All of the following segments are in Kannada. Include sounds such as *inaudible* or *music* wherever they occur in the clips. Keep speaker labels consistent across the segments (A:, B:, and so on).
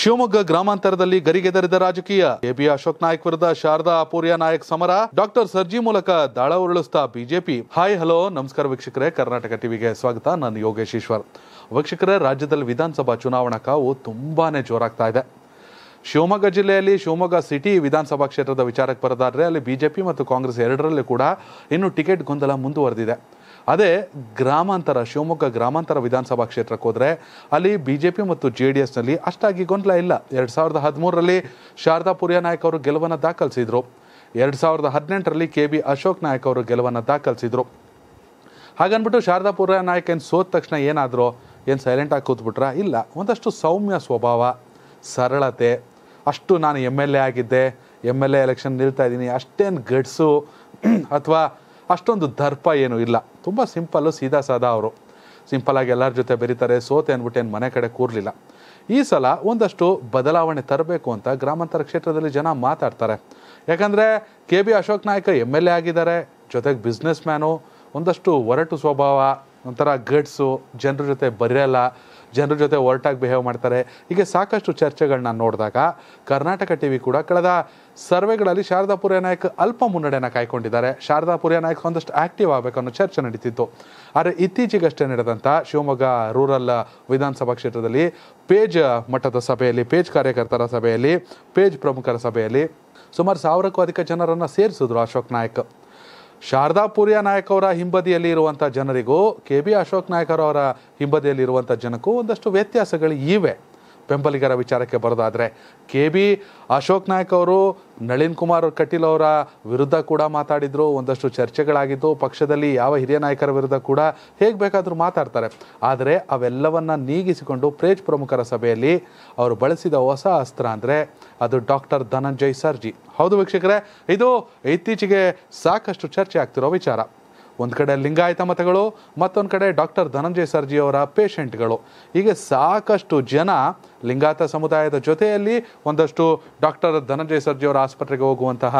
A: ಶಿವಮೊಗ್ಗ ಗ್ರಾಮಾಂತರದಲ್ಲಿ ಗರಿಗೆದರಿದ ರಾಜಕೀಯ ಎಬಿ ಅಶೋಕ್ ನಾಯಕ್ ವಿರುದ್ಧ ಶಾರದಾ ಅಪೂರ್ಯ ನಾಯಕ್ ಸಮರ ಡಾಕ್ಟರ್ ಸರ್ಜಿ ಮೂಲಕ ದಾಳ ಉರುಳಿಸ್ತಾ ಬಿಜೆಪಿ ಹಾಯ್ ಹಲೋ ನಮಸ್ಕಾರ ವೀಕ್ಷಕರೇ ಕರ್ನಾಟಕ ಟಿವಿಗೆ ಸ್ವಾಗತ ನಾನು ಯೋಗೇಶ್ ಈಶ್ವರ್ ವೀಕ್ಷಕರೇ ರಾಜ್ಯದಲ್ಲಿ ವಿಧಾನಸಭಾ ಚುನಾವಣಾ ಕಾವು ತುಂಬಾನೇ ಜೋರಾಗ್ತಾ ಇದೆ ಶಿವಮೊಗ್ಗ ಜಿಲ್ಲೆಯಲ್ಲಿ ಶಿವಮೊಗ್ಗ ಸಿಟಿ ವಿಧಾನಸಭಾ ಕ್ಷೇತ್ರದ ವಿಚಾರಕ್ಕೆ ಬರೋದಾದ್ರೆ ಅಲ್ಲಿ ಬಿಜೆಪಿ ಮತ್ತು ಕಾಂಗ್ರೆಸ್ ಎರಡರಲ್ಲೂ ಕೂಡ ಇನ್ನು ಟಿಕೆಟ್ ಗೊಂದಲ ಮುಂದುವರೆದಿದೆ ಅದೇ ಗ್ರಾಮಾಂತರ ಶಿವಮೊಗ್ಗ ಗ್ರಾಮಾಂತರ ವಿಧಾನಸಭಾ ಕ್ಷೇತ್ರಕ್ಕೆ ಹೋದರೆ ಅಲ್ಲಿ ಬಿ ಜೆ ಪಿ ಮತ್ತು ಜೆ ಡಿ ಎಸ್ನಲ್ಲಿ ಅಷ್ಟಾಗಿ ಗೊಂದಲ ಇಲ್ಲ ಎರಡು ಸಾವಿರದ ಹದಿಮೂರರಲ್ಲಿ ಶಾರದಾ ಪುರಿಯ ನಾಯಕ್ ಅವರು ಗೆಲುವನ್ನು ದಾಖಲಿಸಿದರು ಎರಡು ಸಾವಿರದ ಹದಿನೆಂಟರಲ್ಲಿ ಕೆ ಬಿ ಅಶೋಕ್ ನಾಯಕ್ ಅವರು ಗೆಲುವನ್ನು ದಾಖಲಿಸಿದರು ಹಾಗನ್ಬಿಟ್ಟು ಶಾರದಾ ಪುರ ನಾಯಕ್ ಏನು ಸೋದ ತಕ್ಷಣ ಏನಾದರೂ ಏನು ಸೈಲೆಂಟಾಗಿ ಕೂತ್ಬಿಟ್ರಾ ಇಲ್ಲ ಒಂದಷ್ಟು ಸೌಮ್ಯ ಸ್ವಭಾವ ಸರಳತೆ ಅಷ್ಟು ನಾನು ಎಮ್ ಎಲ್ ಎ ಆಗಿದ್ದೆ ಎಮ್ ಎಲ್ ಎ ಎಲೆಕ್ಷನ್ ನಿಲ್ತಾ ಇದ್ದೀನಿ ಅಷ್ಟೇನು ಗಡ್ಸು *clears throat* ಅಥವಾ ಅಷ್ಟೊಂದು ದರ್ಪ ಏನೂ ಇಲ್ಲ ತುಂಬ ಸಿಂಪಲ್ಲು ಸೀದಾ ಸಾದಾ ಅವರು ಸಿಂಪಲ್ಲಾಗಿ ಎಲ್ಲರ ಜೊತೆ ಬೆರೀತಾರೆ ಸೋತೆ ಅಂದ್ಬಿಟ್ಟು ಏನು ಮನೆ ಕಡೆ ಕೂರಲಿಲ್ಲ ಈ ಸಲ ಒಂದಷ್ಟು ಬದಲಾವಣೆ ತರಬೇಕು ಅಂತ ಗ್ರಾಮಾಂತರ ಕ್ಷೇತ್ರದಲ್ಲಿ ಜನ ಮಾತಾಡ್ತಾರೆ ಯಾಕಂದರೆ K B Ashok Naik M L A ಆಗಿದ್ದಾರೆ ಜೊತೆಗೆ ಬಿಸ್ನೆಸ್ ಮ್ಯಾನು ಒಂದಷ್ಟು ಒರಟು ಸ್ವಭಾವ ಒಂಥರ ಗಡ್ಸು ಜನರ ಜೊತೆ ಬರೆಯಲ್ಲ ಜನರ ಜೊತೆ ಒರ್ಟಾಗಿ ಬಿಹೇವ್ ಮಾಡ್ತಾರೆ ಹೀಗೆ ಸಾಕಷ್ಟು ಚರ್ಚೆಗಳನ್ನ ನೋಡಿದಾಗ ಕರ್ನಾಟಕ ಟಿ ವಿ ಕೂಡ ಕಳೆದ ಸರ್ವೆಗಳಲ್ಲಿ ಶಾರದಾ ನಾಯಕ್ ಅಲ್ಪ ಮುನ್ನಡೆಯನ್ನು ಕಾಯ್ಕೊಂಡಿದ್ದಾರೆ ಶಾರದಾ ನಾಯಕ್ ಒಂದಷ್ಟು ಆಕ್ಟಿವ್ ಆಗಬೇಕು ಅನ್ನೋ ಚರ್ಚೆ ನಡೀತಿತ್ತು ಆದರೆ ಇತ್ತೀಚೆಗಷ್ಟೇ ನಡೆದಂಥ ಶಿವಮೊಗ್ಗ ರೂರಲ್ ವಿಧಾನಸಭಾ ಕ್ಷೇತ್ರದಲ್ಲಿ ಪೇಜ್ ಮಟ್ಟದ ಸಭೆಯಲ್ಲಿ ಪೇಜ್ ಕಾರ್ಯಕರ್ತರ ಸಭೆಯಲ್ಲಿ ಪೇಜ್ ಪ್ರಮುಖರ ಸಭೆಯಲ್ಲಿ ಸುಮಾರು ಸಾವಿರಕ್ಕೂ ಅಧಿಕ ಜನರನ್ನು ಸೇರಿಸಿದ್ರು ಅಶೋಕ್ ನಾಯಕ್ ಶಾರದಾ ಪುರಿಯ ನಾಯಕ್ ಅವರ ಹಿಂಬದಿಯಲ್ಲಿ ಇರುವಂತಹ ಜನರಿಗೂ ಕೆ ಬಿ ಅಶೋಕ್ ನಾಯ್ಕರವರ ಹಿಂಬದಿಯಲ್ಲಿ ಇರುವಂತಹ ಜನಕ್ಕೂ ಒಂದಷ್ಟು ವ್ಯತ್ಯಾಸಗಳು ಇವೆ ಬೆಂಬಲಿಗರ ವಿಚಾರಕ್ಕೆ ಬರೋದಾದರೆ ಕೆ ಬಿ ಅಶೋಕ್ ನಾಯ್ಕವರು ಅವರು ನಳಿನ್ ಕುಮಾರ್ ಕಟೀಲ್ ಅವರ ವಿರುದ್ಧ ಕೂಡ ಮಾತಾಡಿದರು ಒಂದಷ್ಟು ಚರ್ಚೆಗಳಾಗಿದ್ದು ಪಕ್ಷದಲ್ಲಿ ಯಾವ ಹಿರಿಯ ನಾಯಕರ ವಿರುದ್ಧ ಕೂಡ ಹೇಗೆ ಬೇಕಾದರೂ ಮಾತಾಡ್ತಾರೆ ಆದರೆ ಅವೆಲ್ಲವನ್ನು ನೀಗಿಸಿಕೊಂಡು ಪ್ರೇಜ್ ಪ್ರಮುಖರ ಸಭೆಯಲ್ಲಿ ಅವರು ಬಳಸಿದ ಹೊಸ ಅಸ್ತ್ರ ಅಂದರೆ ಅದು ಡಾಕ್ಟರ್ ಧನಂಜಯ್ ಸರ್ಜಿ ಹೌದು ವೀಕ್ಷಕರೇ ಇದು ಇತ್ತೀಚೆಗೆ ಸಾಕಷ್ಟು ಚರ್ಚೆ ಆಗ್ತಿರೋ ವಿಚಾರ ಒಂದು ಕಡೆ ಲಿಂಗಾಯತ ಮತಗಳು ಮತ್ತೊಂದು ಕಡೆ ಡಾಕ್ಟರ್ ಧನಂಜಯ ಸರ್ಜಿಯವರ ಅವರ ಪೇಷೆಂಟ್ಗಳು ಹೀಗೆ ಸಾಕಷ್ಟು ಜನ ಲಿಂಗಾಯತ ಸಮುದಾಯದ ಜೊತೆಯಲ್ಲಿ ಒಂದಷ್ಟು ಡಾಕ್ಟರ್ ಧನಂಜಯ ಸರ್ಜಿಯವರ ಆಸ್ಪತ್ರೆಗೆ ಹೋಗುವಂತಹ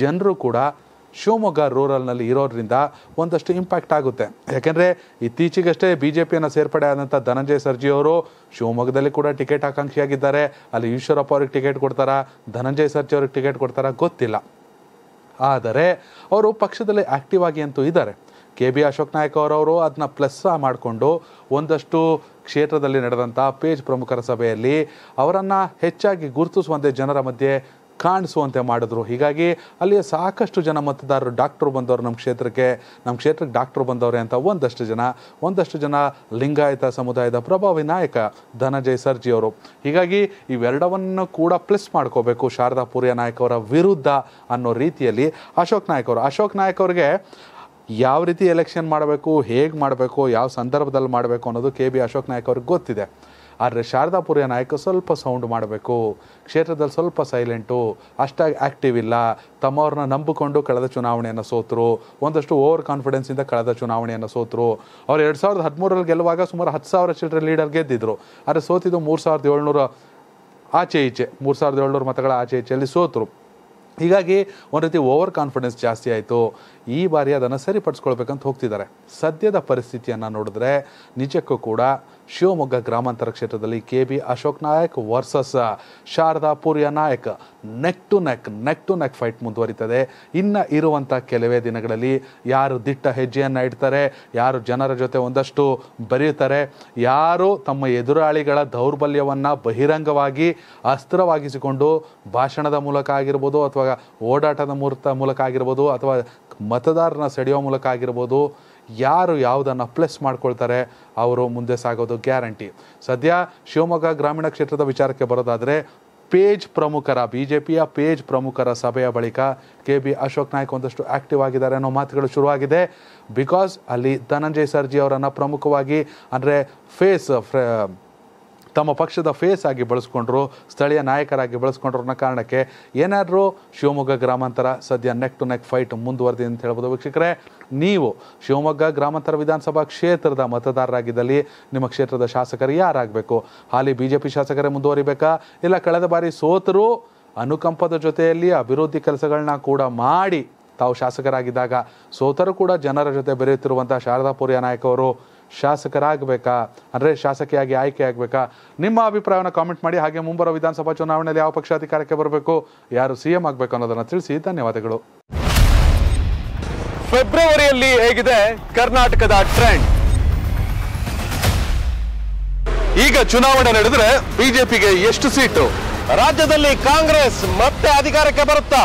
A: ಜನರು ಕೂಡ ಶಿವಮೊಗ್ಗ ರೂರಲ್ನಲ್ಲಿ ಇರೋದ್ರಿಂದ ಒಂದಷ್ಟು ಇಂಪ್ಯಾಕ್ಟ್ ಆಗುತ್ತೆ ಯಾಕೆಂದರೆ ಇತ್ತೀಚೆಗಷ್ಟೇ ಬಿ ಜೆ ಪಿಯನ್ನು ಸೇರ್ಪಡೆ ಆದಂಥ ಧನಂಜಯ ಸರ್ಜಿಯವರು ಶಿವಮೊಗ್ಗದಲ್ಲಿ ಕೂಡ ಟಿಕೆಟ್ ಆಕಾಂಕ್ಷಿಯಾಗಿದ್ದಾರೆ ಅಲ್ಲಿ ಈಶ್ವರಪ್ಪ ಅವ್ರಿಗೆ ಟಿಕೆಟ್ ಕೊಡ್ತಾರಾ ಧನಂಜಯ ಸರ್ಜಿ ಅವ್ರಿಗೆ ಟಿಕೆಟ್ ಕೊಡ್ತಾರಾ ಗೊತ್ತಿಲ್ಲ ಆದರೆ ಅವರು ಪಕ್ಷದಲ್ಲಿ ಆ್ಯಕ್ಟಿವ್ ಆಗಿ ಅಂತೂ ಇದ್ದಾರೆ ಕೆ ಬಿ ಅಶೋಕ್ ನಾಯಕ್ ಅವರವರು ಅದನ್ನ ಪ್ಲಸ್ ಮಾಡಿಕೊಂಡು ಒಂದಷ್ಟು ಕ್ಷೇತ್ರದಲ್ಲಿ ನಡೆದಂಥ ಪೇಜ್ ಪ್ರಮುಖರ ಸಭೆಯಲ್ಲಿ ಅವರನ್ನು ಹೆಚ್ಚಾಗಿ ಗುರುತಿಸುವಂತೆ ಜನರ ಮಧ್ಯೆ ಕಾಣಿಸುವಂತೆ ಮಾಡಿದ್ರು ಹೀಗಾಗಿ ಅಲ್ಲಿಯ ಸಾಕಷ್ಟು ಜನ ಮತದಾರರು ಡಾಕ್ಟ್ರು ಬಂದವರು ನಮ್ಮ ಕ್ಷೇತ್ರಕ್ಕೆ ನಮ್ಮ ಕ್ಷೇತ್ರಕ್ಕೆ ಡಾಕ್ಟ್ರು ಬಂದವರೇ ಅಂತ ಒಂದಷ್ಟು ಜನ ಒಂದಷ್ಟು ಜನ ಲಿಂಗಾಯತ ಸಮುದಾಯದ ಪ್ರಭಾವಿ ನಾಯಕ ಧನಂಜಯ ಸರ್ಜಿ ಅವರು ಹೀಗಾಗಿ ಇವೆರಡವನ್ನು ಕೂಡ ಪ್ಲಸ್ ಮಾಡ್ಕೋಬೇಕು ಶಾರದಾ ಪೂರ್ಯ ನಾಯಕ್ ಅವರ ವಿರುದ್ಧ ಅನ್ನೋ ರೀತಿಯಲ್ಲಿ ಅಶೋಕ್ ನಾಯಕ್ ಅವರು ಅಶೋಕ್ ನಾಯಕ್ ಅವರಿಗೆ ಯಾವ ರೀತಿ ಎಲೆಕ್ಷನ್ ಮಾಡಬೇಕು ಹೇಗೆ ಮಾಡಬೇಕು ಯಾವ ಸಂದರ್ಭದಲ್ಲಿ ಮಾಡಬೇಕು ಅನ್ನೋದು ಕೆ ಬಿ ಅಶೋಕ್ ನಾಯಕ್ ಅವ್ರಿಗೆ ಗೊತ್ತಿದೆ ಆದರೆ ಶಾರದಾಪುರಿಯ ನಾಯಕ ಸ್ವಲ್ಪ ಸೌಂಡ್ ಮಾಡಬೇಕು ಕ್ಷೇತ್ರದಲ್ಲಿ ಸ್ವಲ್ಪ ಸೈಲೆಂಟು ಅಷ್ಟಾಗಿ ಆ್ಯಕ್ಟಿವ್ ಇಲ್ಲ ತಮ್ಮವ್ರನ್ನ ನಂಬಿಕೊಂಡು ಕಳೆದ ಚುನಾವಣೆಯನ್ನು ಸೋತರು ಒಂದಷ್ಟು ಓವರ್ ಕಾನ್ಫಿಡೆನ್ಸಿಂದ ಕಳೆದ ಚುನಾವಣೆಯನ್ನು ಸೋತರು ಅವ್ರು ಎರಡು ಸಾವಿರದ ಹದಿಮೂರಲ್ಲಿ ಗೆಲ್ಲುವಾಗ ಸುಮಾರು ಹತ್ತು ಸಾವಿರ ಚಿಲ್ಡ್ರನ್ ಲೀಡರ್ ಗೆದ್ದಿದ್ರು ಆದರೆ ಸೋತಿದ್ದು ಮೂರು ಸಾವಿರದ ಏಳ್ನೂರ ಆಚೆ ಈಚೆ ಮೂರು ಸಾವಿರದ ಏಳ್ನೂರು ಮತಗಳ ಆಚೆ ಈಚೆಯಲ್ಲಿ ಸೋತರು ಹೀಗಾಗಿ ಒಂದು ರೀತಿ ಓವರ್ ಕಾನ್ಫಿಡೆನ್ಸ್ ಜಾಸ್ತಿ ಆಯಿತು ಈ ಬಾರಿ ಅದನ್ನು ಸರಿಪಡಿಸ್ಕೊಳ್ಬೇಕಂತ ಹೋಗ್ತಿದ್ದಾರೆ ಸದ್ಯದ ಪರಿಸ್ಥಿತಿಯನ್ನು ನೋಡಿದ್ರೆ ನಿಜಕ್ಕೂ ಕೂಡ ಶಿವಮೊಗ್ಗ ಗ್ರಾಮಾಂತರ ಕ್ಷೇತ್ರದಲ್ಲಿ K B Ashok Naik versus Sharada Purya Naik neck to neck neck to neck fight ಮುಂದುವರಿತದೆ ಇನ್ನು ಇರುವಂಥ ಕೆಲವೇ ದಿನಗಳಲ್ಲಿ ಯಾರು ದಿಟ್ಟ ಹೆಜ್ಜೆಯನ್ನು ಇಡ್ತಾರೆ ಯಾರು ಜನರ ಜೊತೆ ಒಂದಷ್ಟು ಬರೆಯುತ್ತಾರೆ ಯಾರು ತಮ್ಮ ಎದುರಾಳಿಗಳ ದೌರ್ಬಲ್ಯವನ್ನು ಬಹಿರಂಗವಾಗಿ ಅಸ್ತ್ರವಾಗಿಸಿಕೊಂಡು ಭಾಷಣದ ಮೂಲಕ ಆಗಿರ್ಬೋದು ಅಥವಾ ಓಡಾಟದ ಮೂಲಕ ಆಗಿರ್ಬೋದು ಅಥವಾ ಮತದಾರನ ಸೆಡೆಯುವ ಮೂಲಕ ಆಗಿರ್ಬೋದು ಯಾರು ಯಾವುದನ್ನು ಪ್ಲಸ್ ಮಾಡ್ಕೊಳ್ತಾರೆ ಅವರು ಮುಂದೆ ಸಾಗೋದು ಗ್ಯಾರಂಟಿ ಸದ್ಯ ಶಿವಮೊಗ್ಗ ಗ್ರಾಮೀಣ ಕ್ಷೇತ್ರದ ವಿಚಾರಕ್ಕೆ ಬರೋದಾದರೆ ಪೇಜ್ ಪ್ರಮುಖರ ಬಿ ಜೆ ಪಿಯ ಪೇಜ್ ಪ್ರಮುಖರ ಸಭೆಯ ಬಳಿಕ ಕೆ ಬಿ ಅಶೋಕ್ ನಾಯ್ಕ ಒಂದಷ್ಟು ಆ್ಯಕ್ಟಿವ್ ಆಗಿದ್ದಾರೆ ಅನ್ನೋ ಮಾತುಗಳು ಶುರುವಾಗಿದೆ ಬಿಕಾಸ್ ಅಲ್ಲಿ ಧನಂಜಯ್ ಸರ್ಜಿ ಅವರನ್ನು ಪ್ರಮುಖವಾಗಿ ಅಂದರೆ ಫೇಸ್ ತಮ್ಮ ಪಕ್ಷದ ಫೇಸ್ ಆಗಿ ಬಳಸ್ಕೊಂಡ್ರು ಸ್ಥಳೀಯ ನಾಯಕರಾಗಿ ಬಳಸ್ಕೊಂಡ್ರು ಅನ್ನೋ ಕಾರಣಕ್ಕೆ ಏನಾದರೂ ಶಿವಮೊಗ್ಗ ಗ್ರಾಮಾಂತರ ಸದ್ಯ ನೆಕ್ ಟು ನೆಕ್ ಫೈಟ್ ಮುಂದುವರೆದಿ ಅಂತ ಹೇಳ್ಬೋದು ವೀಕ್ಷಕರೇ ನೀವು ಶಿವಮೊಗ್ಗ ಗ್ರಾಮಾಂತರ ವಿಧಾನಸಭಾ ಕ್ಷೇತ್ರದ ಮತದಾರರಾಗಿದ್ದಲ್ಲಿ ನಿಮ್ಮ ಕ್ಷೇತ್ರದ ಶಾಸಕರು ಯಾರಾಗಬೇಕು ಹಾಲಿ ಬಿ ಜೆ ಪಿ ಶಾಸಕರೇ ಮುಂದುವರಿಬೇಕಾ ಇಲ್ಲ ಕಳೆದ ಬಾರಿ ಸೋತರೂ ಅನುಕಂಪದ ಜೊತೆಯಲ್ಲಿ ಅಭಿವೃದ್ಧಿ ಕೆಲಸಗಳನ್ನ ಕೂಡ ಮಾಡಿ ತಾವು ಶಾಸಕರಾಗಿದ್ದಾಗ ಸೋತರೂ ಕೂಡ ಜನರ ಜೊತೆ ಬೆರೆಯುತ್ತಿರುವಂಥ ಶಾರದಾಪುರಿಯ ಅವರು ಶಾಸಕರಾಗಬೇಕಾ ಅಂದರೆ ಶಾಸಕಿಯಾಗಿ ಆಯ್ಕೆ ಆಗಬೇಕಾ ನಿಮ್ಮ ಅಭಿಪ್ರಾಯವನ್ನು ಕಾಮೆಂಟ್ ಮಾಡಿ ಹಾಗೆ ಮುಂಬರುವ ವಿಧಾನಸಭಾ ಚುನಾವಣೆಯಲ್ಲಿ ಯಾವ ಪಕ್ಷ ಅಧಿಕಾರಕ್ಕೆ ಬರಬೇಕು ಯಾರು ಸಿ ಎಂ ಆಗಬೇಕು ಅನ್ನೋದನ್ನು ತಿಳಿಸಿ ಧನ್ಯವಾದಗಳು ಫೆಬ್ರವರಿಯಲ್ಲಿ ಹೇಗಿದೆ ಕರ್ನಾಟಕದ ಟ್ರೆಂಡ್ ಈಗ ಚುನಾವಣೆ ನಡೆದರೆ ಬಿಜೆಪಿಗೆ ಎಷ್ಟು ಸೀಟು ರಾಜ್ಯದಲ್ಲಿ ಕಾಂಗ್ರೆಸ್ ಮತ್ತೆ ಅಧಿಕಾರಕ್ಕೆ ಬರುತ್ತಾ